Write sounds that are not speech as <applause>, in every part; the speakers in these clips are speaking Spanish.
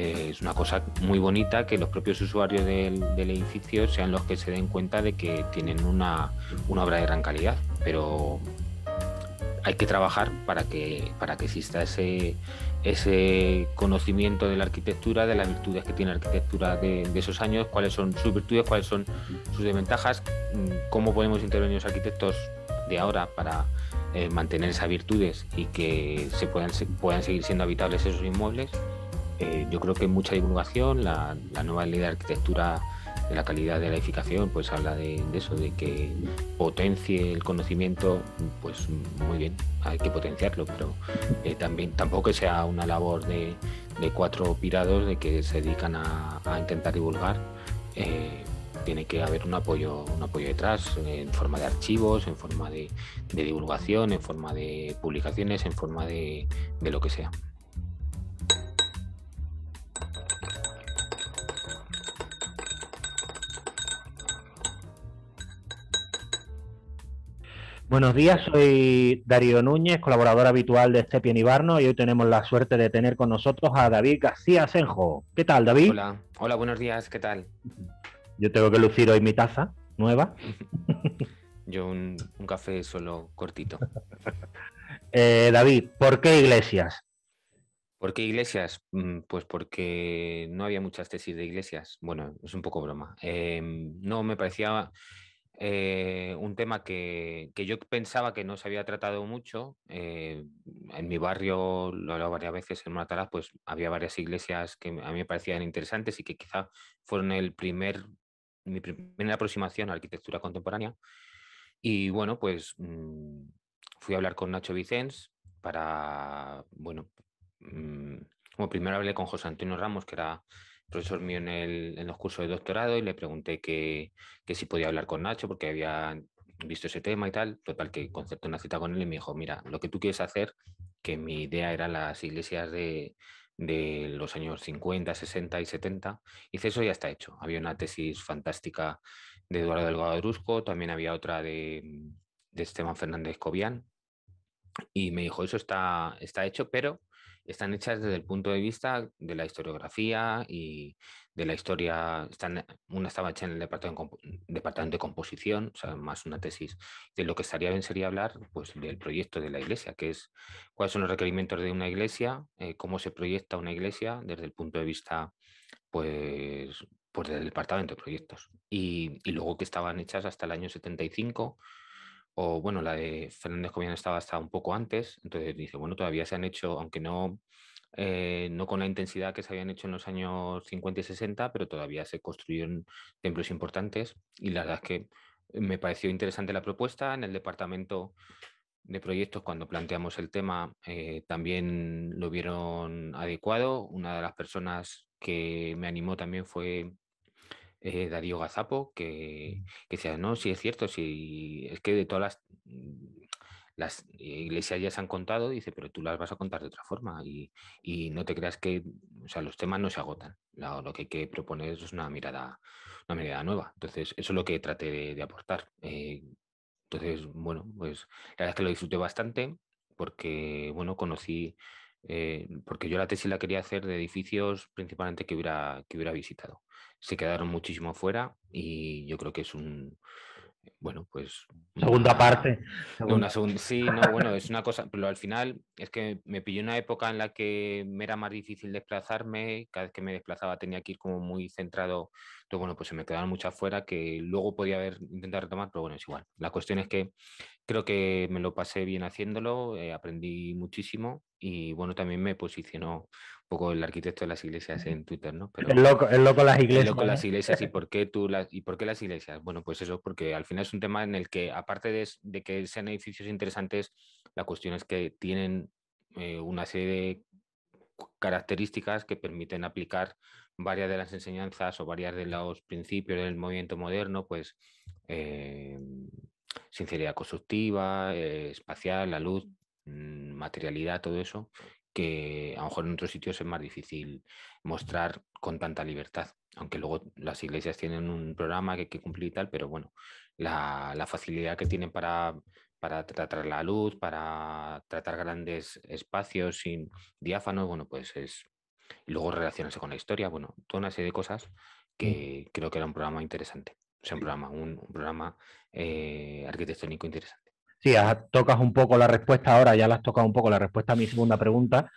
Eh, es una cosa muy bonita que los propios usuarios del, edificio sean los que se den cuenta de que tienen una, obra de gran calidad, pero hay que trabajar para que, exista ese, conocimiento de la arquitectura, de las virtudes que tiene la arquitectura de, esos años, cuáles son sus virtudes, cuáles son sus desventajas, mm, cómo podemos intervenir los arquitectos de ahora para eh, mantener esas virtudes y que puedan seguir siendo habitables esos inmuebles eh, yo creo que mucha divulgación, la, nueva ley de arquitectura de la calidad de la edificación, pues habla de, eso, de que potencie el conocimiento, pues muy bien, hay que potenciarlo, pero eh, también tampoco que sea una labor de, cuatro pirados de que se dedican a, intentar divulgar. Eh, tiene que haber un apoyo, un apoyo detrás, en forma de archivos, en forma de, divulgación, en forma de publicaciones, en forma de lo que sea. Buenos días, soy Darío Núñez, colaborador habitual de Este Ibarno y hoy tenemos la suerte de tener con nosotros a David García Senjo. ¿Qué tal, David? Hola, hola, buenos días, ¿qué tal? Yo tengo que lucir hoy mi taza nueva. <laughs> Yo un, café solo cortito. <laughs> Eh, David, ¿por qué iglesias? ¿Por qué iglesias? Mm, pues porque no había muchas tesis de iglesias. Bueno, es un poco broma. Em, no, me parecía eh, un tema que, yo pensaba que no se había tratado mucho. Eh, en mi barrio, lo he hablado varias veces, en matarás pues había varias iglesias que a mí me parecían interesantes y que quizá fueron el primer, mi primera aproximación a la arquitectura contemporánea. Y bueno, pues mm, fui a hablar con Nacho Vicens para, bueno, mm, como primero hablé con José Antonio Ramos, que era profesor mío en, el, en los cursos de doctorado y le pregunté que, si podía hablar con Nacho porque había visto ese tema y tal. Total, que concerté una cita con él y me dijo, mira, lo que tú quieres hacer, que mi idea era las iglesias de, de los años 50, 60 y 70. Hice eso ya está hecho. Había una tesis fantástica de Eduardo Delgado Rusco también había otra de, de Esteban Fernández Cobian, y me dijo, eso está, hecho, pero están hechas desde el punto de vista de la historiografía y de la historia. Están, una estaba hecha en el departamento, mm, departamento de composición, o sea, más una tesis. De lo que estaría bien sería hablar pues, del proyecto de la iglesia, que es cuáles son los requerimientos de una iglesia, eh, cómo se proyecta una iglesia desde el punto de vista, pues, pues, del departamento de proyectos. Y, y luego que estaban hechas hasta el año 75 o bueno, la de Fernández Covian estaba hasta un poco antes, entonces dice, bueno, todavía se han hecho, aunque no, eh, no con la intensidad que se habían hecho en los años 50 y 60, pero todavía se construyeron templos importantes y la verdad es que me pareció interesante la propuesta. En el departamento de proyectos, cuando planteamos el tema, eh, también lo vieron adecuado. Una de las personas que me animó también fue eh, Darío Gazapo, que, decía, no, sí es cierto, es que de todas las, mm, eh, iglesias ya se han contado, dice, pero tú las vas a contar de otra forma y, no te creas que, sea, los temas no se agotan, lo, que hay que proponer es una mirada, una mirada nueva. Entonces, eso es lo que traté de, aportar. Eh, entonces, bueno, pues la verdad es que lo disfruté bastante porque, bueno, conocí eh, porque yo la tesis la quería hacer de edificios principalmente que hubiera, que hubiera visitado. Se quedaron muchísimo fuera y yo creo que es un, bueno, pues... Segunda parte. Una sí, no, bueno, es una cosa, pero al final es que me pilló una época en la que me era más difícil desplazarme, cada vez que me desplazaba tenía que ir como muy centrado bueno, pues se me quedaron muchas fuera que luego podía haber intentado retomar, pero bueno, es igual. La cuestión es que creo que me lo pasé bien haciéndolo, eh, aprendí muchísimo y bueno, también me posicionó un poco el arquitecto de las iglesias en Twitter, ¿no? Pero, el, loco, el loco las ¿eh? iglesias. y <laughs> por qué tú las, y por qué las iglesias. Bueno, pues eso, porque al final es un tema en el que, aparte de, que sean edificios interesantes, la cuestión es que tienen eh, una serie de características que permiten aplicar varias de las enseñanzas o varias de los principios del movimiento moderno, pues eh, sinceridad constructiva, eh, espacial, la luz, mm, materialidad, todo eso, que a lo mejor en otros sitios es más difícil mostrar con tanta libertad, aunque luego las iglesias tienen un programa que hay que cumplir y tal, pero bueno, la, facilidad que tienen para, para tratar la luz, para tratar grandes espacios sin diáfanos, bueno, pues es, y luego relacionarse con la historia, bueno, toda una serie de cosas mm. que creo que era un programa interesante, o un programa, un, eh, programa arquitectónico interesante. Sí, tocas un poco la respuesta ahora, ya la has tocado un poco la respuesta a mi segunda pregunta.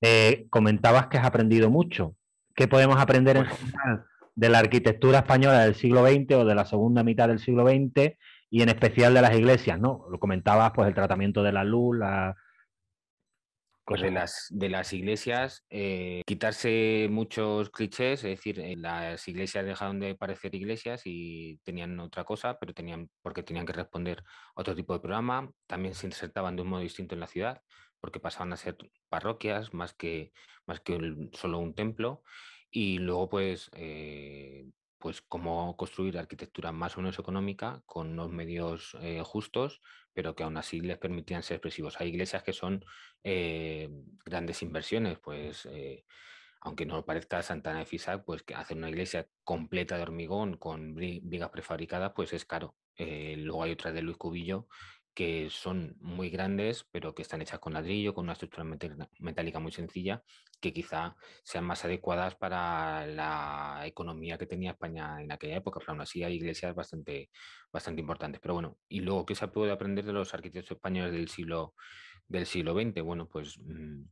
Eh, comentabas que has aprendido mucho. ¿Qué podemos aprender en general de la arquitectura española del siglo XX o de la segunda mitad del siglo XX y en especial de las iglesias? ¿no? Lo comentabas, pues el tratamiento de la luz, la, pues de las, iglesias, eh, quitarse muchos clichés, es decir, eh, las iglesias dejaron de parecer iglesias y tenían otra cosa, pero tenían, porque tenían que responder a otro tipo de programa, también se insertaban de un modo distinto en la ciudad, porque pasaban a ser parroquias más que, más que solo un templo, y luego pues... Eh, pues cómo construir arquitectura más o menos económica con los medios justos, pero que aún así les permitían ser expresivos. Hay iglesias que son eh, grandes inversiones, pues eh, aunque no parezca Santana de Fisac, pues que hacer una iglesia completa de hormigón con vigas prefabricadas, pues es caro. Eh, luego hay otra de Luis Cubillo que son muy grandes, pero que están hechas con ladrillo, con una estructura metálica muy sencilla, que quizá sean más adecuadas para la economía que tenía España en aquella época, pero aún así hay iglesias bastante, bastante importantes. Pero bueno, y luego, ¿qué se puede aprender de los arquitectos españoles del siglo, del siglo XX? Bueno, pues... Mm,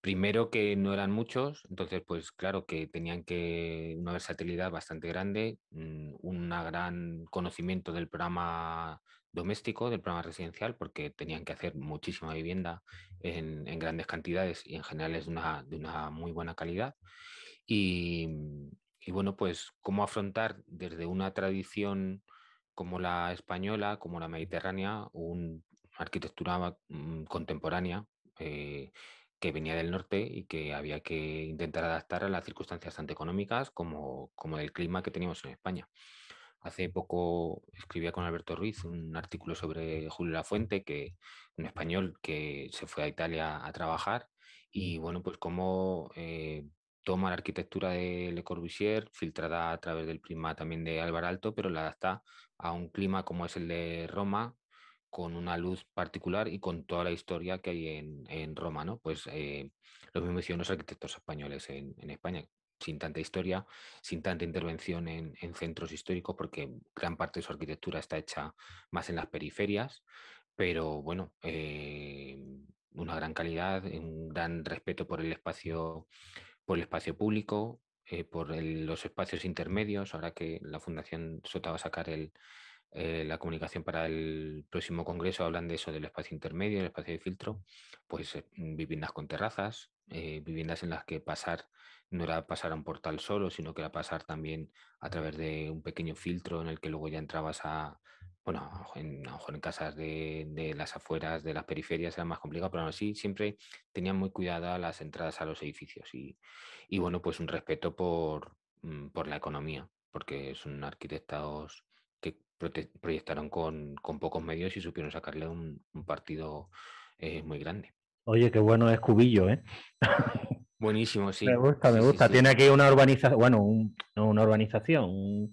Primero que no eran muchos, entonces pues claro que tenían que una versatilidad bastante grande, mm, un gran conocimiento del programa doméstico, del programa residencial, porque tenían que hacer muchísima vivienda en, grandes cantidades y en general es de una muy buena calidad. Y, bueno, pues cómo afrontar desde una tradición como la española, como la mediterránea, una arquitectura mm, contemporánea, eh, que venía del norte y que había que intentar adaptar a las circunstancias tanto económicas como, como del clima que teníamos en España. Hace poco escribía con Alberto Ruiz un artículo sobre Julio Lafuente, que, un español que se fue a Italia a trabajar, y bueno, pues cómo eh, toma la arquitectura de Le Corbusier, filtrada a través del clima también de Álvaro Alto, pero la adapta a un clima como es el de Roma, con una luz particular y con toda la historia que hay en, en Roma, ¿no? Pues eh, lo mismo hicieron los arquitectos españoles en, en, España, sin tanta historia, sin tanta intervención en, en, centros históricos, porque gran parte de su arquitectura está hecha más en las periferias, pero bueno, eh, una gran calidad, un gran respeto por el espacio, por el espacio público, eh, por los espacios intermedios, ahora que la Fundación Sota va a sacar el, eh, la comunicación para el próximo congreso hablan de eso, del espacio intermedio, el espacio de filtro, pues eh, viviendas con terrazas, eh, viviendas en las que pasar no era pasar a un portal solo, sino que era pasar también a través de un pequeño filtro en el que luego ya entrabas a, bueno, en, a lo mejor en casas de, las afueras, de las periferias era más complicado, pero aún así siempre tenían muy cuidada las entradas a los edificios y, bueno, pues un respeto por, mm, por la economía, porque son arquitectos proyectaron con, con, pocos medios y supieron sacarle un, partido eh, muy grande. Oye, qué bueno es Cubillo, ¿eh? <laughs> Buenísimo, sí. Me gusta, me gusta. Tiene aquí una urbanización, bueno, una ah, organización un,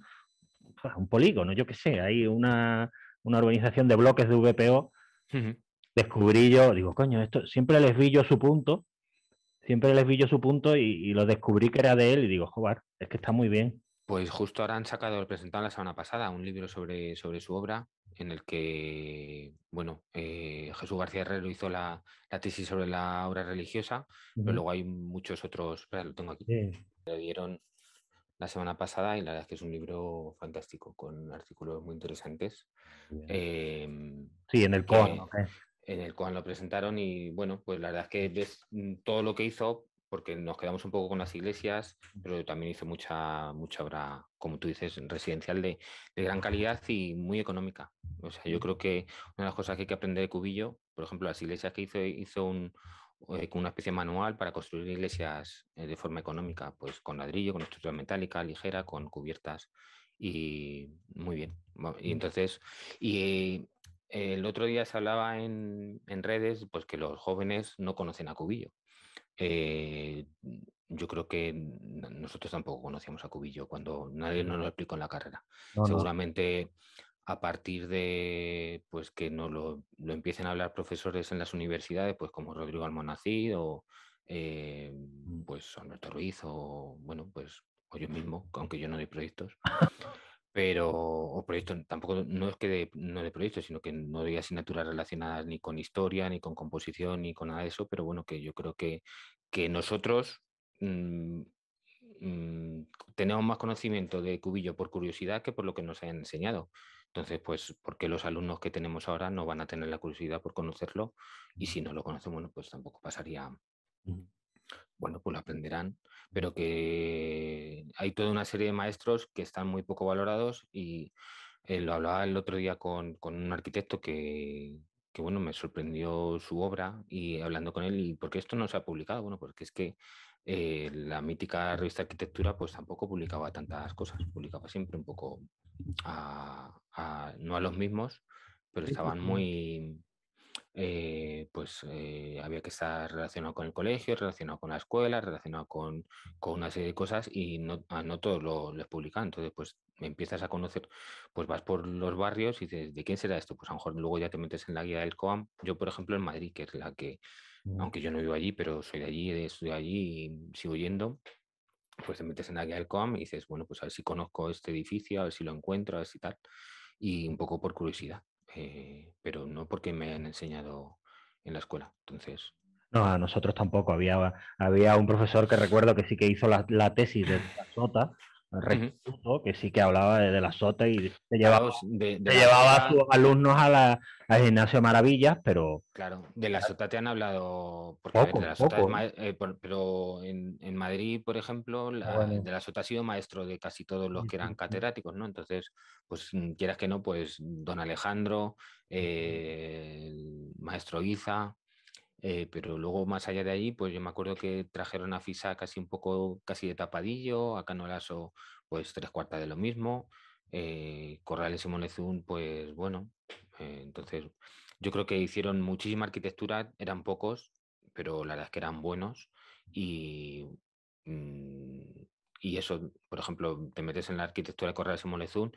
polígono, yo qué sé, hay una, una urbanización de bloques de VPO. Descubrí yo, digo, coño, esto siempre les vi yo su punto, siempre les vi yo su punto y, y lo descubrí que era de él y digo, joder, es que está muy bien. Pues justo ahora han sacado, presentado la semana pasada, un libro sobre, sobre su obra, en el que, bueno, eh, Jesús García Herrero hizo la, tesis sobre la obra religiosa, pero luego hay muchos otros, espera, lo tengo aquí, que lo dieron la semana pasada y la verdad es que es un libro fantástico, con artículos muy interesantes. Em, sí, en el COAN. En el COAN lo presentaron y, bueno, pues la verdad es que ves mm, todo lo que hizo porque nos quedamos un poco con las iglesias, pero también hizo mucha, mucha obra, como tú dices, residencial de, gran calidad y muy económica. O sea, yo creo que una de las cosas que hay que aprender de Cubillo, por ejemplo, las iglesias que hizo, hizo un, eh, una especie manual para construir iglesias eh, de forma económica, pues con ladrillo, con estructura metálica, ligera, con cubiertas y muy bien. Y entonces, y el otro día se hablaba en, en redes, pues que los jóvenes no conocen a Cubillo eh, yo creo que nosotros tampoco conocíamos a Cubillo cuando nadie nos lo explicó en la carrera. Seguramente a partir de pues que nos lo, empiecen a hablar profesores en las universidades, pues como Rodrigo Almonacid o eh, mm. pues Alberto Ruiz o bueno, pues o yo mismo, aunque yo no doy proyectos. <laughs> pero o proyecto, tampoco no es que no de proyectos sino que no de asignaturas relacionadas ni con historia ni con composición ni con nada de eso pero bueno que yo creo que que nosotros mm, mm, tenemos más conocimiento de cubillo por curiosidad que por lo que nos hayan enseñado entonces pues porque los alumnos que tenemos ahora no van a tener la curiosidad por conocerlo y si no lo conocemos pues tampoco pasaría bueno, pues lo aprenderán, pero que hay toda una serie de maestros que están muy poco valorados y eh, lo hablaba el otro día con, un arquitecto que, bueno, me sorprendió su obra y hablando con él, por qué esto no se ha publicado, bueno, porque es que eh, la mítica revista Arquitectura pues tampoco publicaba tantas cosas, publicaba siempre un poco a, no a los mismos, pero estaban muy eh, pues eh, había que estar relacionado con el colegio, relacionado con la escuela, relacionado con, con una serie de cosas y no, ah, no todos lo, publican. Entonces, pues empiezas a conocer, pues vas por los barrios y dices, ¿de quién será esto? Pues a lo mejor luego ya te metes en la guía del COAM. Yo, por ejemplo, en Madrid, que es la que, mm. aunque yo no vivo allí, pero soy de allí, estoy allí y sigo yendo, pues te metes en la guía del COAM y dices, bueno, pues a ver si conozco este edificio, a ver si lo encuentro, a ver si tal, y un poco por curiosidad. Eh, pero no porque me han enseñado en la escuela. Entonces. No, a nosotros tampoco. Había, había un profesor que recuerdo que sí que hizo la, tesis de la <laughs> sota que sí que hablaba de, la sota y te llevaba, llevaba a sus alumnos a la, al gimnasio Maravillas, pero... Claro, de la sota te han hablado, porque pero en, Madrid, por ejemplo, ah, de la sota ha sido maestro de casi todos los que eran catedráticos, ¿no? Entonces, pues quieras que no, pues don Alejandro, eh, maestro Iza, eh, pero luego, más allá de ahí, pues yo me acuerdo que trajeron a Fisa casi un poco, casi de tapadillo, a Canolaso, pues tres cuartas de lo mismo. Eh, Corrales y Monezún, pues bueno, eh, entonces yo creo que hicieron muchísima arquitectura, eran pocos, pero la verdad es que eran buenos y, mm, eso, por ejemplo, te metes en la arquitectura de Corrales y Monezún,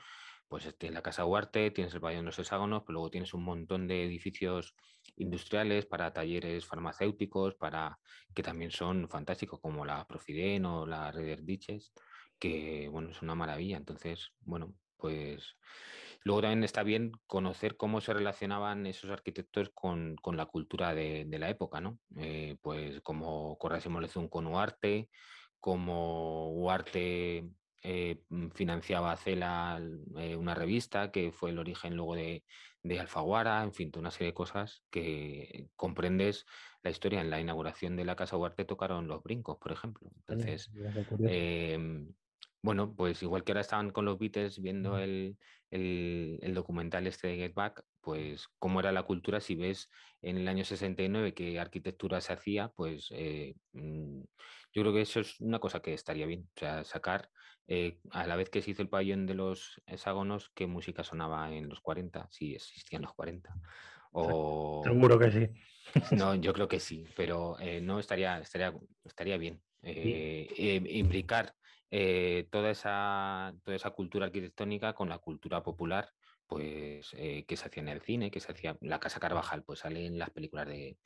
pues tienes este, la Casa Huarte, tienes el Valle de los Hexágonos, pero luego tienes un montón de edificios industriales, para talleres farmacéuticos, para que también son fantásticos, como la Profiden o la reder que bueno, es una maravilla. Entonces, bueno, pues luego también está bien conocer cómo se relacionaban esos arquitectos con, con la cultura de, la época, ¿no? Eh, pues como Corrasimo Lezón con Uarte, como Uarte eh, financiaba a Cela eh, una revista que fue el origen luego de, de Alfaguara, en fin, una serie de cosas que comprendes la historia. En la inauguración de la Casa Huarte tocaron los brincos, por ejemplo. Entonces, em, bueno, pues igual que ahora estaban con los Beatles viendo el, documental este de Get Back, pues cómo era la cultura, si ves en el año 69 qué arquitectura se hacía, pues eh, mm, yo creo que eso es una cosa que estaría bien, o sea, sacar eh, a la vez que se hizo el pabellón de los hexágonos, qué música sonaba en los 40, si existían los 40. O... Seguro que sí. No, yo creo que sí, pero eh, no estaría, estaría, estaría bien. Eh, implicar toda, esa, toda esa cultura arquitectónica con la cultura popular pues qué eh, que se hacía en el cine, que se hacía La Casa Carvajal, pues sale en las películas de,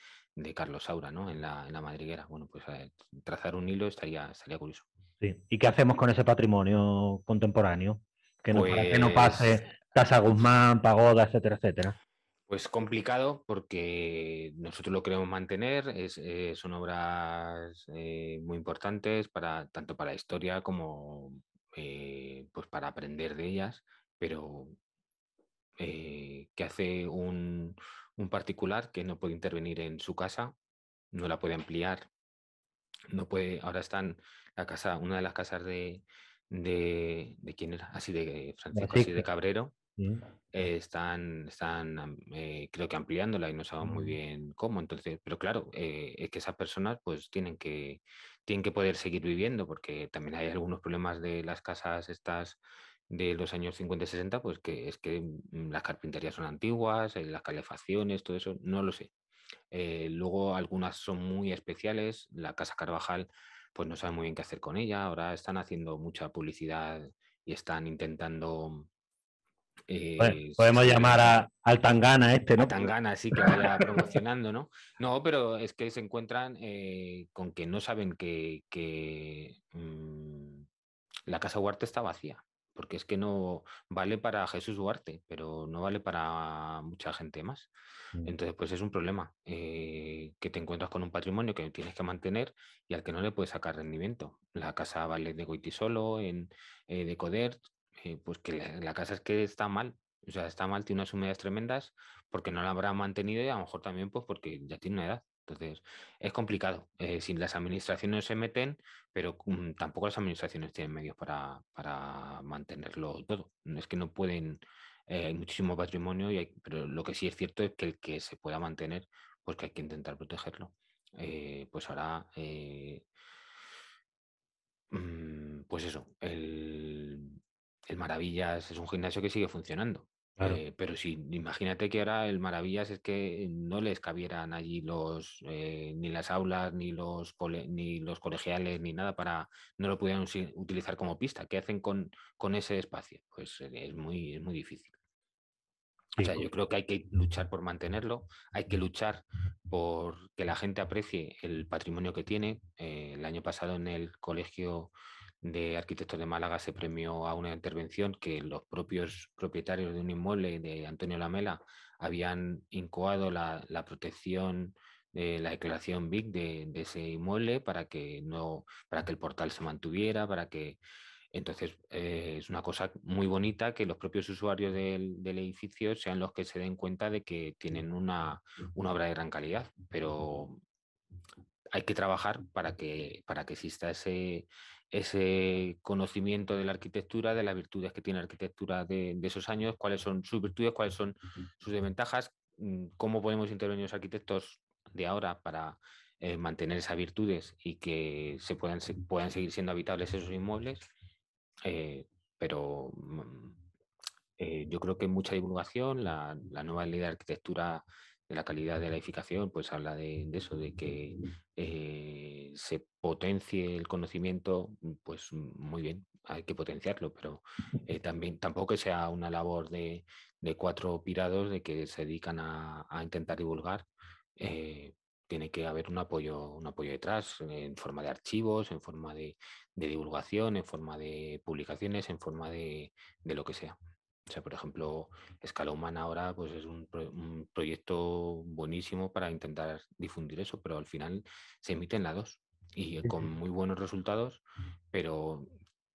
Carlos Saura, ¿no? En la, madriguera. Bueno, pues eh, trazar un hilo estaría, estaría curioso. Sí. ¿Y qué hacemos con ese patrimonio contemporáneo? Que no, que no pase pues Casa Guzmán, Pagoda, etcétera, etcétera. Pues complicado porque nosotros lo queremos mantener, es, eh, son obras muy importantes para, tanto para la historia como pues para aprender de ellas, pero eh, que hace un, particular que no puede intervenir en su casa, no la puede ampliar, no puede, ahora están la casa, una de las casas de, de, quién era, así de Francisco, así de Cabrero, eh, están, están eh, creo que ampliándola y no saben muy mm. bien cómo, entonces, pero claro, es que esas personas pues tienen que, tienen que poder seguir viviendo porque también hay algunos problemas de las casas estas de los años 50 y 60, pues que es que mm, las carpinterías son antiguas, eh, las calefacciones, todo eso, no lo sé. Eh, luego algunas son muy especiales, la Casa Carvajal pues no saben muy bien qué hacer con ella, ahora están haciendo mucha publicidad y están intentando... Pues, eh, podemos llamar a, al Tangana este, ¿no? Tangana, sí, que vaya promocionando, ¿no? No, pero es que se encuentran con que no saben que, mm, la Casa Huarte está vacía porque es que no vale para Jesús Duarte, pero no vale para mucha gente más. Mm. Entonces, pues es un problema eh, que te encuentras con un patrimonio que tienes que mantener y al que no le puedes sacar rendimiento. La casa vale de solo en, eh, de Coder, eh, pues que la, casa es que está mal. O sea, está mal, tiene unas humedades tremendas porque no la habrá mantenido y a lo mejor también pues porque ya tiene una edad. Entonces, es complicado. Eh, si las administraciones se meten, pero mm, tampoco las administraciones tienen medios para, mantenerlo todo. Es que no pueden, eh, hay muchísimo patrimonio, y pero lo que sí es cierto es que el que se pueda mantener, pues que hay que intentar protegerlo. Eh, pues ahora, mm, pues eso, el, el Maravillas es un gimnasio que sigue funcionando eh, pero si imagínate que ahora el maravillas es que no les cabieran allí los eh, ni las aulas ni los ni los colegiales ni nada para no lo pudieran utilizar como pista. ¿Qué hacen con, con ese espacio? Pues eh, es muy es muy difícil. O sea, yo creo que hay que luchar por mantenerlo, hay que luchar por que la gente aprecie el patrimonio que tiene. el año pasado en el colegio de Arquitectos de Málaga se premió a una intervención que los propios propietarios de un inmueble de Antonio Lamela habían incoado la, la protección de eh, la declaración BIC de, ese inmueble para que no, para que el portal se mantuviera, para que entonces eh, es una cosa muy bonita que los propios usuarios del, del, edificio sean los que se den cuenta de que tienen una, una obra de gran calidad, pero hay que trabajar para que, para que exista ese, ese conocimiento de la arquitectura, de las virtudes que tiene la arquitectura de, esos años, cuáles son sus virtudes, cuáles son sus desventajas, mm, cómo podemos intervenir los arquitectos de ahora para eh, mantener esas virtudes y que se puedan, puedan seguir siendo habitables esos inmuebles. Eh, pero mm, eh, yo creo que mucha divulgación, la, nueva ley de arquitectura de la calidad de la edificación, pues habla de eso, de que se potencie el conocimiento, mm, pues mm, muy bien, hay que potenciarlo, pero eh, también tampoco que sea una labor de, de, cuatro pirados de que se dedican a, a intentar divulgar. Eh, tiene que haber un apoyo, un apoyo detrás, en forma de archivos, en forma de, de divulgación, en forma de publicaciones, en forma de, de lo que sea. O sea, por ejemplo, Escala ahora pues es un, proyecto buenísimo para intentar difundir eso, pero al final se emite en la 2 y con muy buenos resultados, pero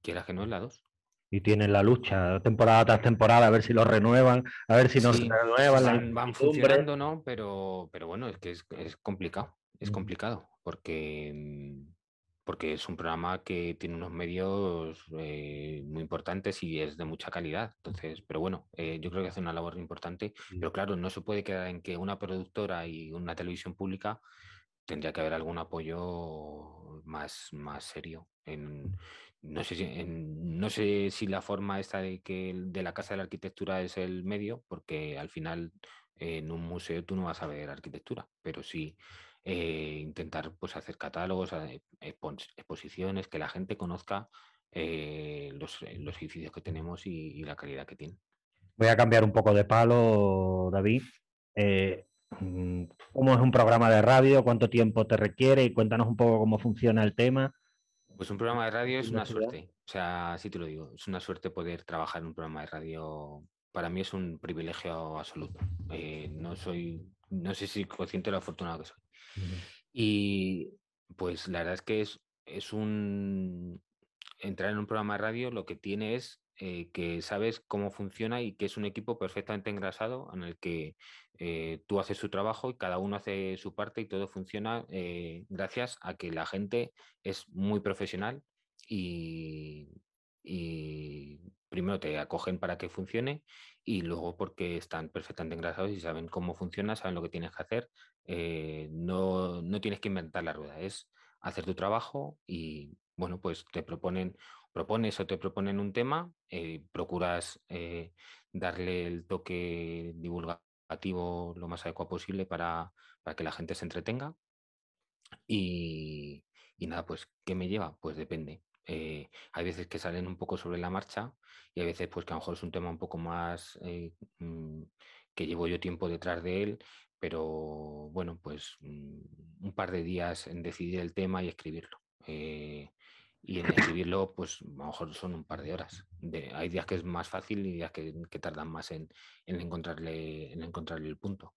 quieras que no en la 2. Y tienen la lucha temporada tras temporada, a ver si lo renuevan, a ver si no se renuevan. Van, van funcionando, ¿no? Pero, pero bueno, es que es, es complicado, es mm. complicado, porque mm, porque es un programa que tiene unos medios eh, muy importantes y es de mucha calidad. Entonces, pero bueno, eh, yo creo que hace una labor importante, mm. pero claro, no se puede quedar en que una productora y una televisión pública tendría que haber algún apoyo más, más serio. En, no, sé si, no sé si la forma esta de que de la Casa de la Arquitectura es el medio, porque al final en un museo tú no vas a ver arquitectura, pero sí eh, intentar pues, hacer catálogos, eh, exposiciones, que la gente conozca eh, los, edificios que tenemos y, la calidad que tienen. Voy a cambiar un poco de palo, David. Mm, ¿Cómo es un programa de radio? ¿Cuánto tiempo te requiere? Y cuéntanos un poco cómo funciona el tema. Pues un programa de radio es una suerte. O sea, sí te lo digo, es una suerte poder trabajar en un programa de radio. Para mí es un privilegio absoluto. no soy, no sé si consciente de lo afortunado que soy. Y pues la verdad es que es, un... Entrar en un programa de radio lo que tiene es eh, que sabes cómo funciona y que es un equipo perfectamente engrasado en el que eh, tú haces su trabajo y cada uno hace su parte y todo funciona eh, gracias a que la gente es muy profesional y, y, primero te acogen para que funcione y luego porque están perfectamente engrasados y saben cómo funciona, saben lo que tienes que hacer. Eh, no, tienes que inventar la rueda, es hacer tu trabajo y, bueno, pues te proponen, propones o te proponen un tema, eh, procuras eh, darle el toque divulgativo lo más adecuado posible para, que la gente se entretenga. y nada, pues, ¿qué me lleva? Pues depende. Eh, hay veces que salen un poco sobre la marcha y a veces pues que a lo mejor es un tema un poco más eh, mm, que llevo yo tiempo detrás de él, pero bueno, pues mm, un par de días en decidir el tema y escribirlo. Eh, y en <laughs> escribirlo, pues a lo mejor son un par de horas. hay días que es más fácil y días que, tardan más en, encontrarle, en encontrarle el punto.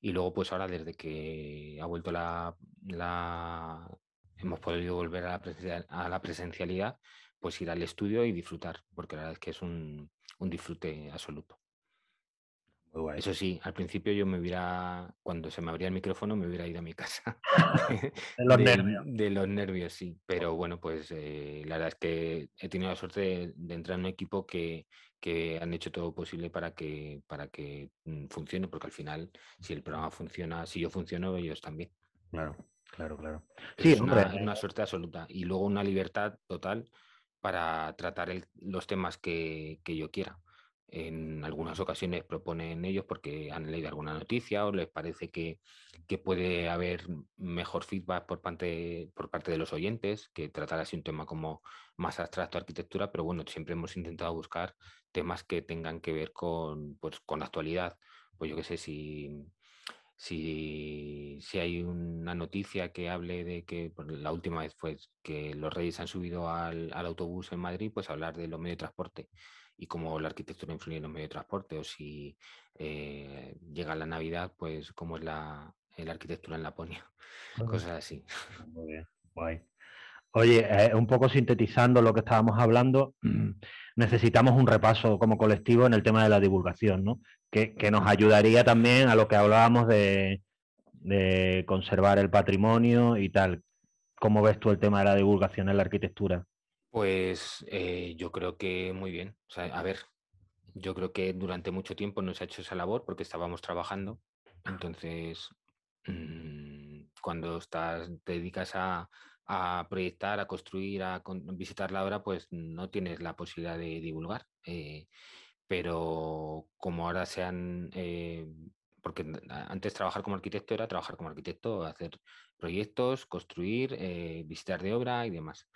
Y luego, pues ahora, desde que ha vuelto la hemos podido volver a la, a la presencialidad, pues ir al estudio y disfrutar, porque la verdad es que es un, disfrute absoluto. Eso sí, al principio yo me hubiera, cuando se me abría el micrófono, me hubiera ido a mi casa. <laughs> <laughs> de los nervios. De los nervios, sí. Pero bueno, pues eh, la verdad es que he tenido la suerte de, entrar en un equipo que, han hecho todo posible para que, para que mm, funcione, porque al final, si el programa funciona, si yo funciono, ellos también. Claro. Claro, claro. Sí, es eh una, suerte absoluta y luego una libertad total para tratar los temas que, yo quiera. En algunas ocasiones proponen ellos porque han leído alguna noticia o les parece que, puede haber mejor feedback por parte, de los oyentes, que tratar así un tema como más abstracto arquitectura, pero bueno, siempre hemos intentado buscar temas que tengan que ver con, pues, con la actualidad. Pues yo qué sé, si si, hay una noticia que hable de que la última vez fue pues, que los reyes han subido al, autobús en Madrid, pues hablar de los medios de transporte y cómo la arquitectura influye en los medios de transporte, o si eh, llega la Navidad, pues cómo es la, eh, arquitectura en Laponia, <laughs> cosas así. Muy bien, guay. Oye, eh, un poco sintetizando lo que estábamos hablando, mm, necesitamos un repaso como colectivo en el tema de la divulgación, ¿no? Que, nos ayudaría también a lo que hablábamos de, conservar el patrimonio y tal. ¿Cómo ves tú el tema de la divulgación en la arquitectura? Pues eh, yo creo que muy bien. a ver, yo creo que durante mucho tiempo no se ha hecho esa labor porque estábamos trabajando. Entonces, mm, cuando estás, te dedicas a, a proyectar, a construir, a visitar la obra, pues no tienes la posibilidad de divulgar. Eh, pero como ahora se han... Eh, porque antes trabajar como arquitecto era trabajar como arquitecto, hacer proyectos, construir, eh, visitar de obra y demás.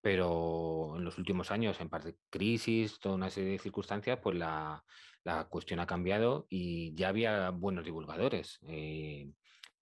Pero en los últimos años, en parte crisis, toda una serie de circunstancias, pues la, cuestión ha cambiado y ya había buenos divulgadores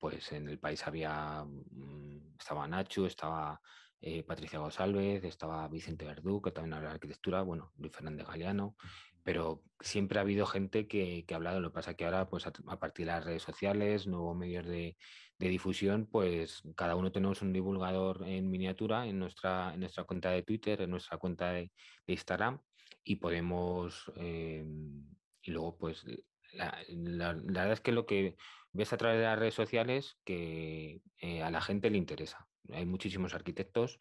pues en el país había, mm, estaba Nacho, estaba eh, Patricia González, estaba Vicente Verdú, que también habla de arquitectura, bueno, Luis Fernández Galeano, pero siempre ha habido gente que, ha hablado, lo que pasa que ahora, pues a, partir de las redes sociales, nuevos medios de, difusión, pues cada uno tenemos un divulgador en miniatura en nuestra, en nuestra cuenta de Twitter, en nuestra cuenta de, Instagram, y podemos, em, y luego pues... la verdad es que lo que ves a través de las redes sociales que eh, a la gente le interesa. Hay muchísimos arquitectos,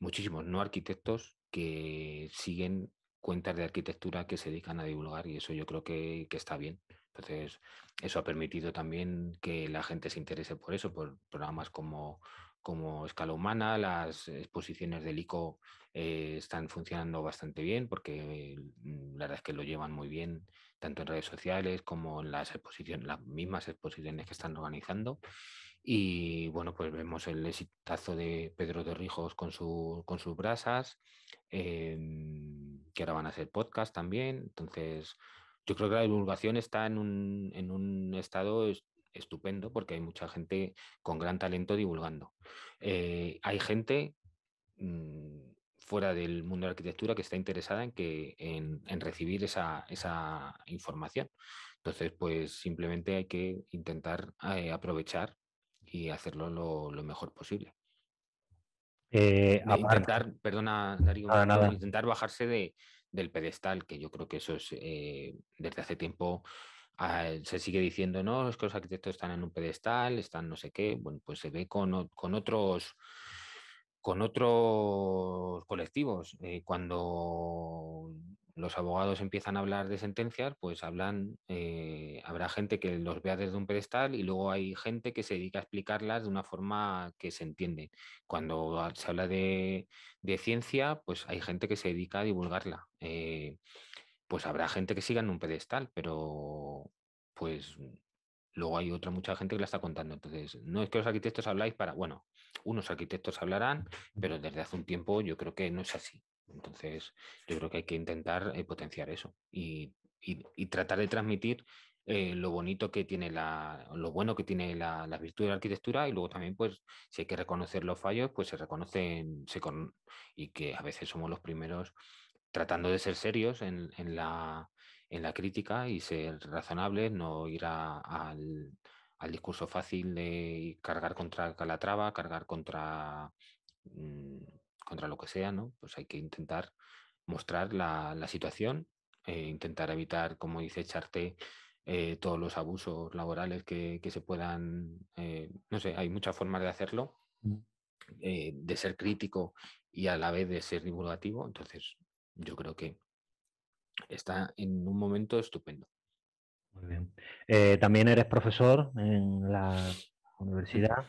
muchísimos no arquitectos que siguen cuentas de arquitectura que se dedican a divulgar y eso yo creo que, que está bien. Entonces, eso ha permitido también que la gente se interese por eso, por programas como, como escala humana, las exposiciones del ICO eh, están funcionando bastante bien porque eh, mm, la verdad es que lo llevan muy bien tanto en redes sociales como en las exposiciones, las mismas exposiciones que están organizando. Y bueno, pues vemos el exitazo de Pedro Rijos con, su, con sus brasas, em, que ahora van a ser podcast también. Entonces, yo creo que la divulgación está en un, en un estado estupendo porque hay mucha gente con gran talento divulgando. Eh, hay gente mm, fuera del mundo de la arquitectura que está interesada en, que, en, recibir esa, información. Entonces, pues simplemente hay que intentar eh, aprovechar y hacerlo lo, mejor posible. Eh, intentar, perdona, intentar bajarse del pedestal, que yo creo que eso es desde hace tiempo Ah, se sigue diciendo, no, es que los arquitectos están en un pedestal, están no sé qué, bueno, pues se ve con, otros con otros colectivos. Eh, cuando los abogados empiezan a hablar de sentencias, pues hablan, eh, habrá gente que los vea desde un pedestal y luego hay gente que se dedica a explicarlas de una forma que se entiende. Cuando se habla de, de ciencia, pues hay gente que se dedica a divulgarla. Eh, pues habrá gente que siga en un pedestal, pero pues luego hay otra mucha gente que la está contando. Entonces, no es que los arquitectos habláis para, bueno, unos arquitectos hablarán, pero desde hace un tiempo yo creo que no es así. Entonces, yo creo que hay que intentar eh, potenciar eso y, tratar de transmitir eh, lo bonito que tiene la, lo bueno que tiene la, virtud de la arquitectura y luego también, pues, si hay que reconocer los fallos, pues se reconocen y que a veces somos los primeros tratando de ser serios en, la, crítica y ser razonables, no ir al, discurso fácil de cargar contra Calatrava, cargar contra, mm, contra lo que sea, ¿no? Pues hay que intentar mostrar la, situación, eh, intentar evitar, como dice Charté, eh, todos los abusos laborales que, se puedan, eh, no sé, hay muchas formas de hacerlo. Mm. de ser crítico y a la vez de ser divulgativo. Entonces, yo creo que está en un momento estupendo. Muy bien. Eh, también eres profesor en la universidad.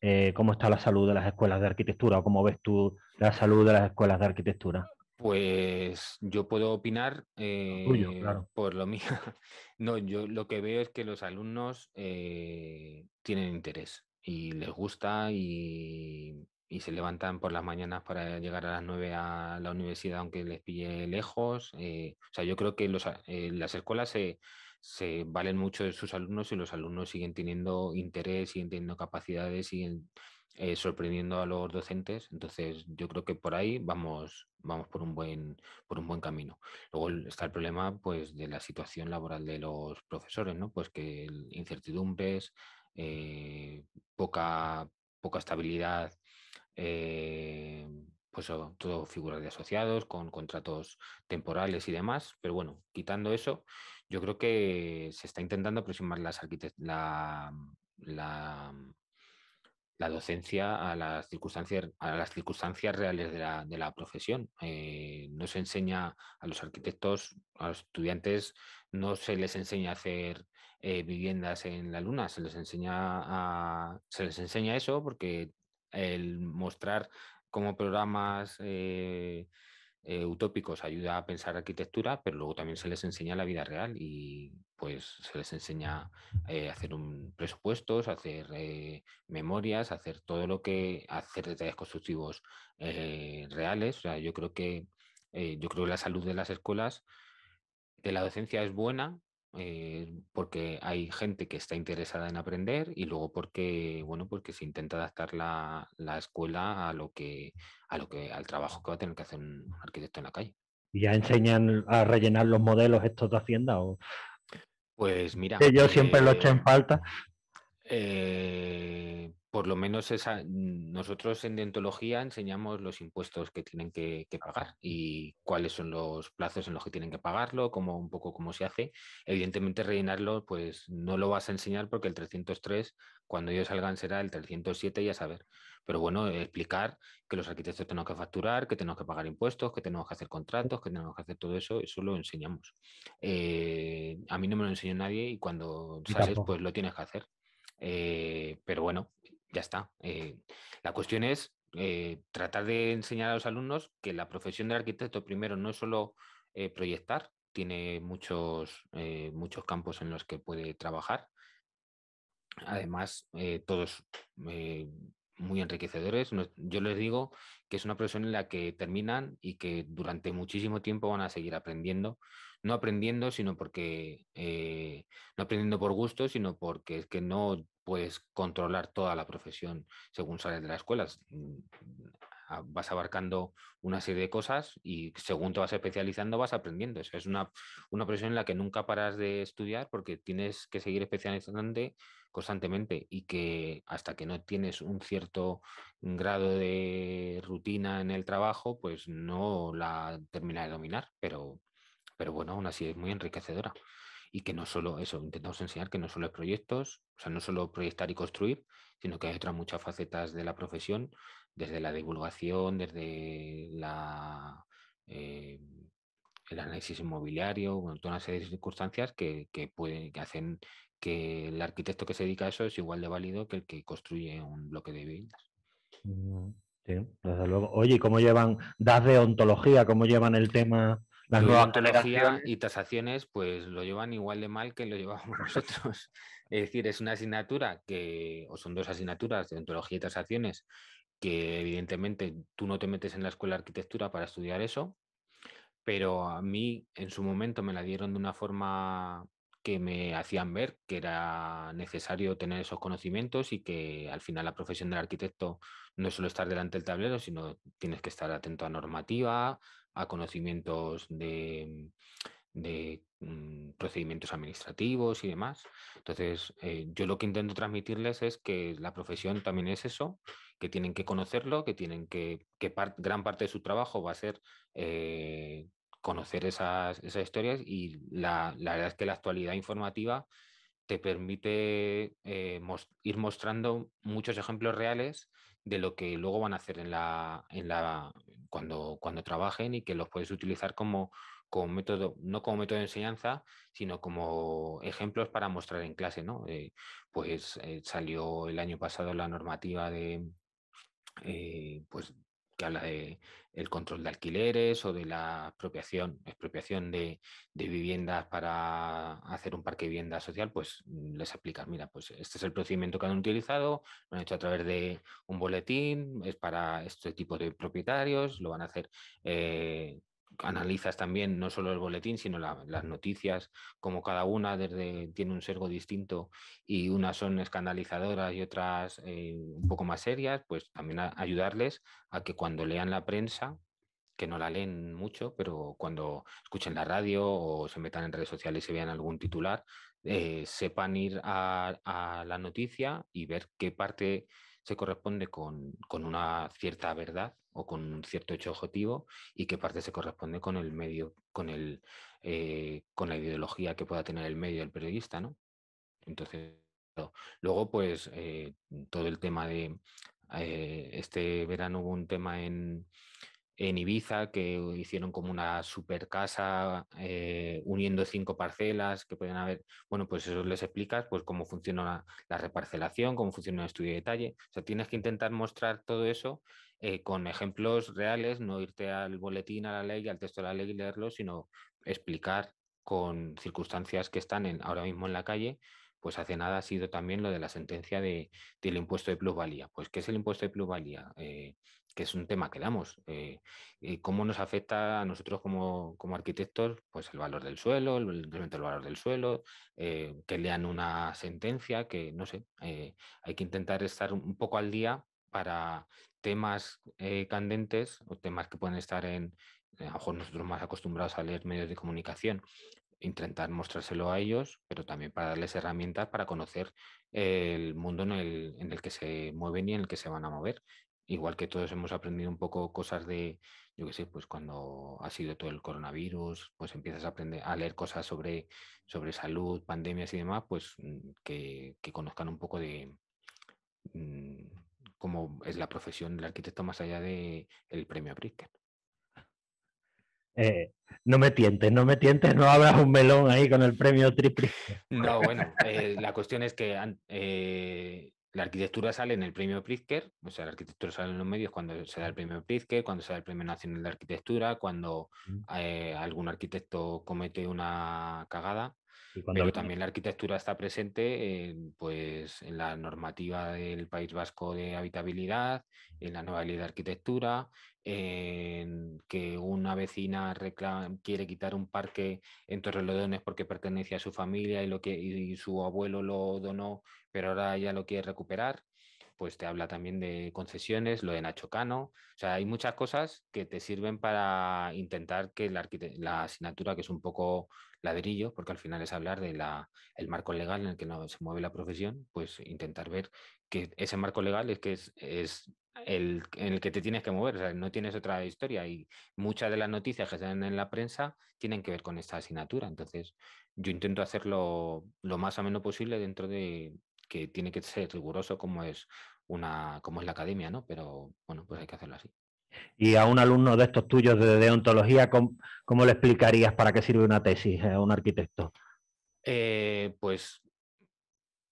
Eh, ¿Cómo está la salud de las escuelas de arquitectura cómo ves tú la salud de las escuelas de arquitectura? Pues yo puedo opinar eh, por lo mío. <laughs> No, yo lo que veo es que los alumnos tienen interés y les gusta y y se levantan por las mañanas para llegar a las 9 a la universidad, aunque les pille lejos. Eh, o sea, yo creo que eh, las escuelas se, valen mucho de sus alumnos y los alumnos siguen teniendo interés, siguen teniendo capacidades, siguen eh, sorprendiendo a los docentes. Entonces, yo creo que por ahí vamos, vamos por, un buen, por un buen camino. Luego está el problema pues, de la situación laboral de los profesores, ¿no? Pues que incertidumbres, poca poca estabilidad eh, pues todo figuras de asociados con contratos temporales y demás, pero bueno, quitando eso, yo creo que se está intentando aproximar las la, la, docencia a las circunstancias, a las circunstancias reales de la, profesión. Eh, no se enseña a los arquitectos, a los estudiantes, no se les enseña a hacer eh, viviendas en la luna, se les enseña a, se les enseña eso porque el mostrar cómo programas eh, eh, utópicos ayuda a pensar arquitectura, pero luego también se les enseña la vida real y pues se les enseña a eh, hacer un presupuestos, hacer memorias, hacer todo lo que hacer detalles constructivos reales. O sea, yo creo que yo creo que la salud de las escuelas de la docencia es buena, eh, porque hay gente que está interesada en aprender y luego porque, bueno, porque se intenta adaptar la, escuela a lo que, a lo que, al trabajo que va a tener que hacer un arquitecto en la calle. ya enseñan a rellenar los modelos estos de Hacienda o? Pues mira. Que yo siempre lo lo hecho en eh, falta. Eh, por lo menos esa, nosotros en dentología enseñamos los impuestos que tienen que, pagar y cuáles son los plazos en los que tienen que pagarlo, cómo, un poco cómo se hace. Evidentemente rellenarlo pues no lo vas a enseñar porque el 303 cuando ellos salgan será el 307 y saber. Pero bueno, explicar que los arquitectos tenemos que facturar, que tenemos que pagar impuestos, que tenemos que hacer contratos, que tenemos que hacer todo eso, eso lo enseñamos. Eh, a mí no me lo enseñó nadie y cuando sales pues lo tienes que hacer. Eh, pero bueno, ya está. Eh, la cuestión es eh, tratar de enseñar a los alumnos que la profesión del arquitecto primero no es solo eh, proyectar, tiene muchos, muchos campos en los que puede trabajar. Además, todos muy enriquecedores. Yo les digo que es una profesión en la que terminan y que durante muchísimo tiempo van a seguir aprendiendo. No aprendiendo, sino porque no aprendiendo por gusto, sino porque es que no puedes controlar toda la profesión según sales de la escuela. Mm, vas abarcando una serie de cosas y según te vas especializando vas aprendiendo. eso es una, profesión en la que nunca paras de estudiar porque tienes que seguir especializándote constantemente y que hasta que no tienes un cierto grado de rutina en el trabajo, pues no la terminas de dominar. Pero, pero bueno, aún así es muy enriquecedora y que no solo eso, intentamos enseñar que no solo es proyectos, o sea, no solo proyectar y construir, sino que hay otras muchas facetas de la profesión, desde la divulgación, desde eh, el análisis inmobiliario, bueno, toda una serie de circunstancias que, pueden, que hacen que el arquitecto que se dedica a eso es igual de válido que el que construye un bloque de viviendas. Mm, Oye, ¿cómo llevan, das de ontología, cómo llevan el tema la nueva y tasaciones pues lo llevan igual de mal que lo <laughs> llevamos nosotros. es decir, es una asignatura que, o son dos asignaturas de ontología y tasaciones, que evidentemente tú no te metes en la escuela de arquitectura para estudiar eso, pero a mí en su momento me la dieron de una forma que me hacían ver que era necesario tener esos conocimientos y que al final la profesión del arquitecto no es solo estar delante del tablero, sino tienes que estar atento a normativa, a conocimientos de, mm, procedimientos administrativos y demás. Entonces, eh, yo lo que intento transmitirles es que la profesión también es eso, que tienen que conocerlo, que tienen que, gran parte de su trabajo va a ser eh, conocer esas, historias y la, verdad es que la actualidad informativa te permite eh, ir mostrando muchos ejemplos reales de lo que luego van a hacer en la, en la, cuando, trabajen y que los puedes utilizar como, como método, no como método de enseñanza, sino como ejemplos para mostrar en clase, ¿no? Eh, pues eh, salió el año pasado la normativa de, eh, pues que habla de el control de alquileres o de la apropiación, expropiación de, viviendas para hacer un parque de vivienda social, pues mm, les aplica mira, pues este es el procedimiento que han utilizado, lo han hecho a través de un boletín, es para este tipo de propietarios, lo van a hacer eh, analizas también no solo el boletín, sino las noticias, como cada una desde, tiene un sergo distinto y unas son escandalizadoras y otras eh, un poco más serias, pues también ayudarles a que cuando lean la prensa, que no la leen mucho, pero cuando escuchen la radio o se metan en redes sociales y vean algún titular, eh, sepan ir a la noticia y ver qué parte se corresponde con, con, una cierta verdad o con un cierto hecho objetivo y qué parte se corresponde con el medio, con, el, eh, con la ideología que pueda tener el medio del periodista, ¿no? Entonces, luego, pues, eh, todo el tema de, eh, este verano hubo un tema en, en Ibiza, que hicieron como una super casa eh, uniendo cinco parcelas que pueden haber. Bueno, pues eso les explicas pues cómo funciona la, reparcelación, cómo funciona el estudio de detalle. O sea, tienes que intentar mostrar todo eso eh, con ejemplos reales, no irte al boletín, a la ley, al texto de la ley y leerlo, sino explicar con circunstancias que están en, ahora mismo en la calle pues hace nada ha sido también lo de la sentencia de, del impuesto de plusvalía. Pues, ¿qué es el impuesto de plusvalía? Eh, que es un tema que damos. Eh, ¿Cómo nos afecta a nosotros como, arquitectos? Pues el valor del suelo, el valor del suelo, eh, que lean una sentencia, que no sé, eh, hay que intentar estar un poco al día para temas candentes o temas que pueden estar en, a lo mejor nosotros más acostumbrados a leer medios de comunicación, intentar mostrárselo a ellos, pero también para darles herramientas para conocer el mundo en el, en el, que se mueven y en el que se van a mover igual que todos hemos aprendido un poco cosas de, yo qué sé, pues cuando ha sido todo el coronavirus, pues empiezas a aprender a leer cosas sobre, sobre salud, pandemias y demás, pues mm, que, conozcan un poco de mm, cómo es la profesión del arquitecto más allá del el premio Pritzker. Eh, no me tientes, no me tientes, no abras un melón ahí con el premio triple No, bueno, eh, la cuestión es que eh, la arquitectura sale en el premio Pritzker, o sea, la arquitectura sale en los medios cuando se da el premio Pritzker, cuando se da el premio nacional de arquitectura, cuando eh, algún arquitecto comete una cagada, pero también la arquitectura está presente pues, en la normativa del País Vasco de habitabilidad, en la nueva ley de arquitectura, en que una vecina reclama, quiere quitar un parque en Torrelodones porque pertenece a su familia y, lo que, y su abuelo lo donó, pero ahora ella lo quiere recuperar, pues te habla también de concesiones, lo de Nacho Cano, o sea, hay muchas cosas que te sirven para intentar que la, asignatura, que es un poco ladrillo, porque al final es hablar del el marco legal en el que no se mueve la profesión, pues intentar ver que ese marco legal es que es el, en el que te tienes que mover, no tienes otra historia y muchas de las noticias que dan en la prensa tienen que ver con esta asignatura, entonces yo intento hacerlo lo más ameno posible dentro de que tiene que ser riguroso como es una como es la academia, ¿no? Pero bueno, pues hay que hacerlo así. Y a un alumno de estos tuyos de deontología, ¿cómo, le explicarías para qué sirve una tesis a un arquitecto? Eh, pues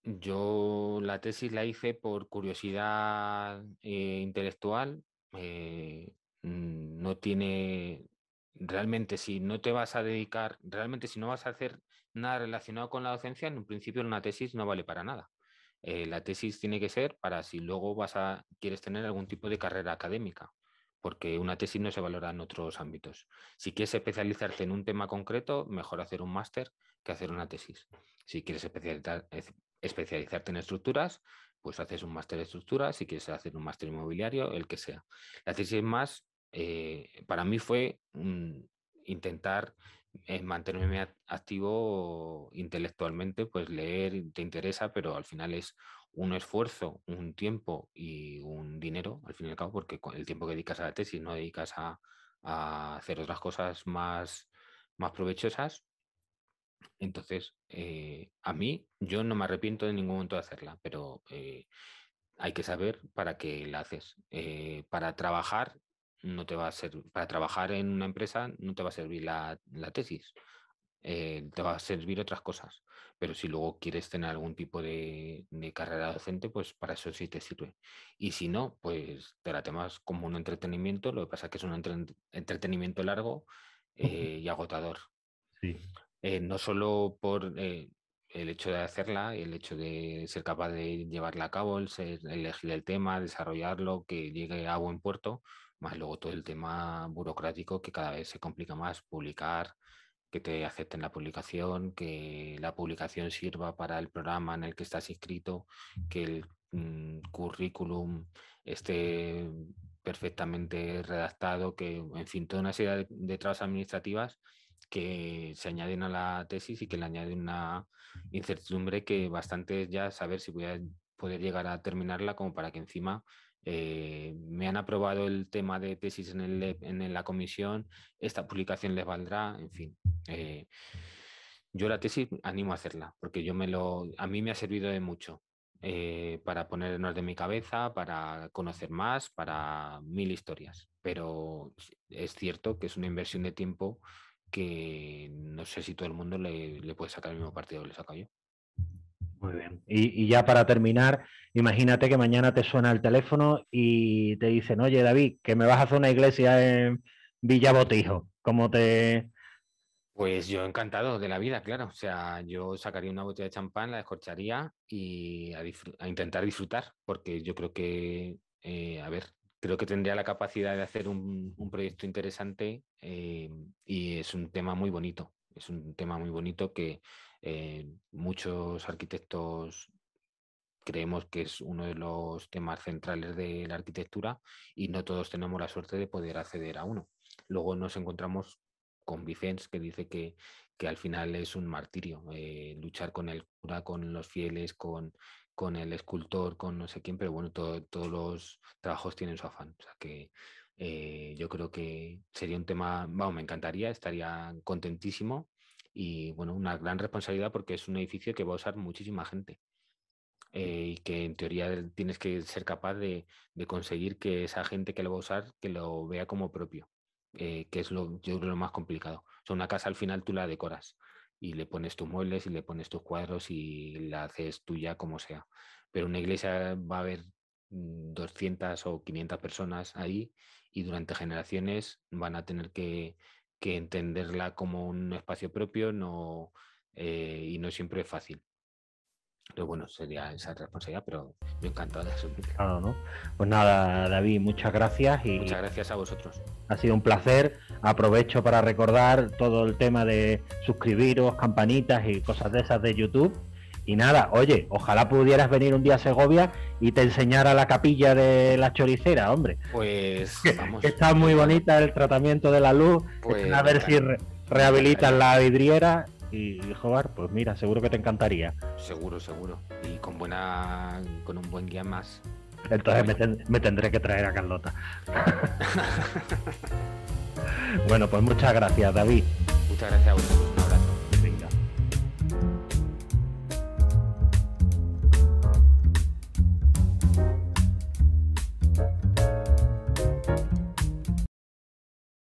yo la tesis la hice por curiosidad eh, intelectual. Eh, mm, no tiene realmente si no te vas a dedicar, realmente si no vas a hacer nada relacionado con la docencia, en un principio una tesis no vale para nada. Eh, la tesis tiene que ser para si luego vas a quieres tener algún tipo de carrera académica, porque una tesis no se valora en otros ámbitos. Si quieres especializarte en un tema concreto, mejor hacer un máster que hacer una tesis. Si quieres especializar, especializarte en estructuras, pues haces un máster de estructuras, si quieres hacer un máster inmobiliario, el que sea. La tesis más, eh, para mí fue mm, intentar eh, mantenerme activo intelectualmente, pues leer te interesa, pero al final es un esfuerzo, un tiempo y un dinero, al fin y al cabo, porque el tiempo que dedicas a la tesis no dedicas a, hacer otras cosas más, más provechosas, entonces, eh, a mí, yo no me arrepiento de ningún momento de hacerla, pero eh, hay que saber para qué la haces. Eh, para trabajar, no te va a para trabajar en una empresa no te va a servir la, tesis. te va a servir otras cosas, pero si luego quieres tener algún tipo de, carrera docente, pues para eso sí te sirve. Y si no, pues te la temas como un entretenimiento, lo que pasa es que es un entretenimiento largo y agotador. Sí. Eh, no solo por eh, el hecho de hacerla, el hecho de ser capaz de llevarla a cabo, el elegir el tema, desarrollarlo, que llegue a buen puerto, más luego todo el tema burocrático que cada vez se complica más, publicar, que te acepten la publicación, que la publicación sirva para el programa en el que estás inscrito, que el mm, currículum esté perfectamente redactado, que, en fin, toda una serie de, de trabas administrativas que se añaden a la tesis y que le añaden una incertidumbre que bastante es ya saber si voy a poder llegar a terminarla como para que encima eh, me han aprobado el tema de tesis en, la comisión, esta publicación les valdrá, en fin. Eh, yo la tesis animo a hacerla, porque yo me lo, a mí me ha servido de mucho eh, para poner en orden mi cabeza, para conocer más, para mil historias. Pero es cierto que es una inversión de tiempo que no sé si todo el mundo le, puede sacar el mismo partido que le saca yo. Muy bien. Y, ya para terminar, imagínate que mañana te suena el teléfono y te dicen, oye David, que me vas a hacer una iglesia en Villa Botijo. ¿Cómo te...? Pues yo encantado de la vida, claro. O sea, yo sacaría una botella de champán, la descorcharía y a, intentar disfrutar, porque yo creo que, eh, a ver, creo que tendría la capacidad de hacer un, proyecto interesante eh, y es un tema muy bonito. Es un tema muy bonito que eh, muchos arquitectos creemos que es uno de los temas centrales de la arquitectura y no todos tenemos la suerte de poder acceder a uno. Luego nos encontramos con Vicens, que dice que, al final es un martirio, eh, luchar con el cura, con los fieles, con con el escultor, con no sé quién, pero bueno, todos los trabajos tienen su afán. O sea que eh, yo creo que sería un tema, vamos, me encantaría, estaría contentísimo y bueno, una gran responsabilidad porque es un edificio que va a usar muchísima gente. Eh, y que en teoría tienes que ser capaz de, conseguir que esa gente que lo va a usar, que lo vea como propio, eh, que es lo, yo creo, lo más complicado. O sea, una casa al final tú la decoras, y le pones tus muebles y le pones tus cuadros y la haces tuya como sea. Pero una iglesia va a haber 200 mm, o 500 personas ahí y durante generaciones van a tener que, entenderla como un espacio propio eh, y no siempre es fácil. Pero bueno, sería esa responsabilidad, pero me encantó de Claro, ¿no? Pues nada, David, muchas gracias. Y muchas gracias a vosotros. Ha sido un placer. Aprovecho para recordar todo el tema de suscribiros, campanitas y cosas de esas de YouTube. Y nada, oye, ojalá pudieras venir un día a Segovia y te enseñara la capilla de la choricera, hombre. Pues está muy bonita el tratamiento de la luz. Pues a ver si rehabilitan la vidriera y, jugar, pues mira, seguro que te encantaría. Seguro, seguro. Y con buena, con un buen guía más. Entonces me, tendré que traer a Carlota. <laughs> <laughs> bueno, pues muchas gracias, David. Muchas gracias a